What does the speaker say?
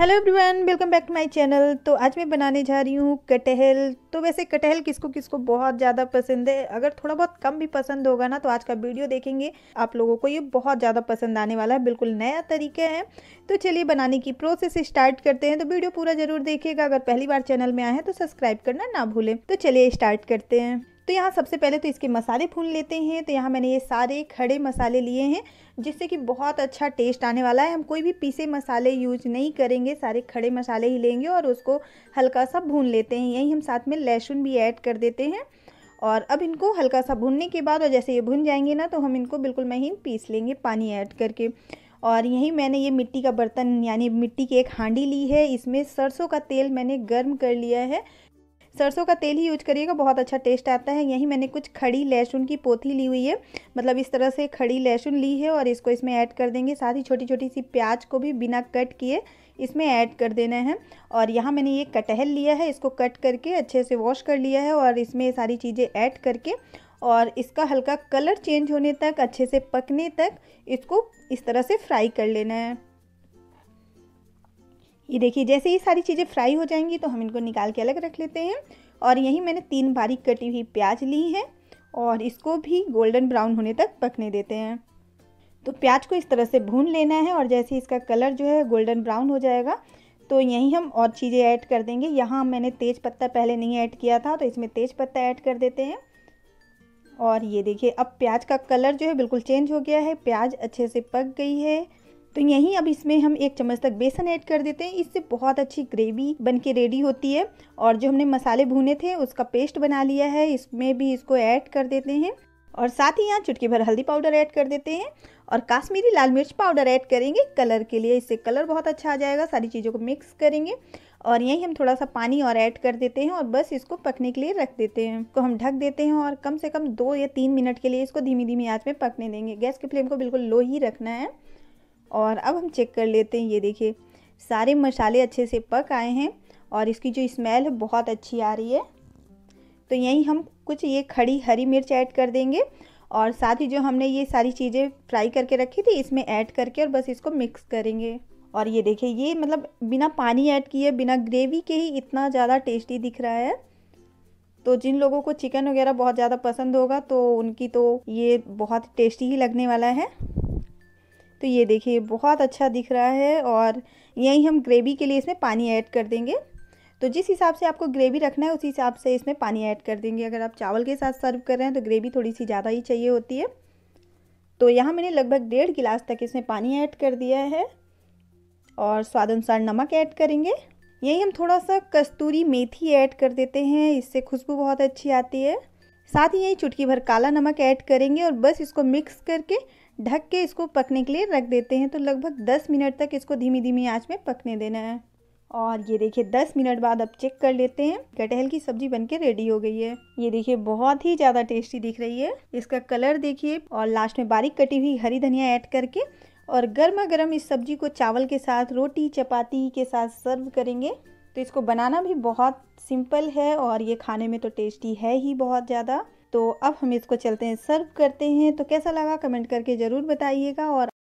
hello everyone welcome back to my channel तो आज मैं बनाने जा रही हूँ कटहल तो वैसे कटहल किसको किसको बहुत ज़्यादा पसंद है अगर थोड़ा बहुत कम भी पसंद होगा ना तो आज का वीडियो देखेंगे आप लोगों को ये बहुत ज़्यादा पसंद आने वाला है बिल्कुल नया तरीका है तो चलिए बनाने की प्रोसेस स्टार्ट करते हैं तो वीडियो पूरा ज़रूर देखिएगा अगर पहली बार चैनल में आए हैं तो सब्सक्राइब करना ना भूलें तो चलिए स्टार्ट करते हैं तो यहाँ सबसे पहले तो इसके मसाले भून लेते हैं तो यहाँ मैंने ये सारे खड़े मसाले लिए हैं जिससे कि बहुत अच्छा टेस्ट आने वाला है हम कोई भी पीसे मसाले यूज नहीं करेंगे सारे खड़े मसाले ही लेंगे और उसको हल्का सा भून लेते हैं यहीं हम साथ में लहसुन भी ऐड कर देते हैं और अब इनको हल्का सा भूनने के बाद और जैसे ये भुन जाएंगे ना तो हम इनको बिल्कुल महीन पीस लेंगे पानी ऐड करके और यहीं मैंने ये मिट्टी का बर्तन यानी मिट्टी की एक हांडी ली है इसमें सरसों का तेल मैंने गर्म कर लिया है सरसों का तेल ही यूज करिएगा बहुत अच्छा टेस्ट आता है यहीं मैंने कुछ खड़ी लहसुन की पोथी ली हुई है मतलब इस तरह से खड़ी लहसुन ली है और इसको इसमें ऐड कर देंगे साथ ही छोटी छोटी सी प्याज को भी बिना कट किए इसमें ऐड कर देना है और यहाँ मैंने ये कटहल लिया है इसको कट करके अच्छे से वॉश कर लिया है और इसमें सारी चीज़ें ऐड करके और इसका हल्का कलर चेंज होने तक अच्छे से पकने तक इसको इस तरह से फ्राई कर लेना है ये देखिए जैसे ये सारी चीज़ें फ्राई हो जाएंगी तो हम इनको निकाल के अलग रख लेते हैं और यहीं मैंने तीन बारीक कटी हुई प्याज ली है और इसको भी गोल्डन ब्राउन होने तक पकने देते हैं तो प्याज को इस तरह से भून लेना है और जैसे इसका कलर जो है गोल्डन ब्राउन हो जाएगा तो यहीं हम और चीज़ें ऐड कर देंगे यहाँ मैंने तेज़ पत्ता पहले नहीं ऐड किया था तो इसमें तेज़ पत्ता ऐड कर देते हैं और ये देखिए अब प्याज का कलर जो है बिल्कुल चेंज हो गया है प्याज अच्छे से पक गई है तो यहीं अब इसमें हम एक चम्मच तक बेसन ऐड कर देते हैं इससे बहुत अच्छी ग्रेवी बन के रेडी होती है और जो हमने मसाले भुने थे उसका पेस्ट बना लिया है इसमें भी इसको ऐड कर देते हैं और साथ ही यहाँ चुटकी भर हल्दी पाउडर ऐड कर देते हैं और काश्मीरी लाल मिर्च पाउडर ऐड करेंगे कलर के लिए इससे कलर बहुत अच्छा आ जाएगा सारी चीज़ों को मिक्स करेंगे और यहीं हम थोड़ा सा पानी और ऐड कर देते हैं और बस इसको पकने के लिए रख देते हैं इसको हम ढक देते हैं और कम से कम दो या तीन मिनट के लिए इसको धीमी धीमी आँच में पकने देंगे गैस की फ्लेम को बिल्कुल लो ही रखना है और अब हम चेक कर लेते हैं ये देखिए सारे मसाले अच्छे से पक आए हैं और इसकी जो स्मेल है बहुत अच्छी आ रही है तो यहीं हम कुछ ये खड़ी हरी मिर्च ऐड कर देंगे और साथ ही जो हमने ये सारी चीज़ें फ्राई करके रखी थी इसमें ऐड करके और बस इसको मिक्स करेंगे और ये देखिए ये मतलब बिना पानी ऐड किए बिना ग्रेवी के ही इतना ज़्यादा टेस्टी दिख रहा है तो जिन लोगों को चिकन वगैरह बहुत ज़्यादा पसंद होगा तो उनकी तो ये बहुत टेस्टी ही लगने वाला है तो ये देखिए बहुत अच्छा दिख रहा है और यहीं हम ग्रेवी के लिए इसमें पानी ऐड कर देंगे तो जिस हिसाब से आपको ग्रेवी रखना है उसी हिसाब से इसमें पानी ऐड कर देंगे अगर आप चावल के साथ सर्व कर रहे हैं तो ग्रेवी थोड़ी सी ज़्यादा ही चाहिए होती है तो यहाँ मैंने लगभग डेढ़ गिलास तक इसमें पानी ऐड कर दिया है और स्वाद अनुसार नमक ऐड करेंगे यही हम थोड़ा सा कस्तूरी मेथी ऐड कर देते हैं इससे खुशबू बहुत अच्छी आती है साथ ही यही चुटकी भर काला नमक ऐड करेंगे और बस इसको मिक्स करके ढक के इसको पकने के लिए रख देते हैं तो लगभग 10 मिनट तक इसको धीमी धीमी आंच में पकने देना है और ये देखिए 10 मिनट बाद अब चेक कर लेते हैं कटहल की सब्जी बनके रेडी हो गई है ये देखिए बहुत ही ज़्यादा टेस्टी दिख रही है इसका कलर देखिए और लास्ट में बारीक कटी हुई हरी धनिया ऐड करके और गर्मा गर्म इस सब्जी को चावल के साथ रोटी चपाती के साथ सर्व करेंगे तो इसको बनाना भी बहुत सिंपल है और ये खाने में तो टेस्टी है ही बहुत ज़्यादा तो अब हम इसको चलते हैं सर्व करते हैं तो कैसा लगा कमेंट करके ज़रूर बताइएगा और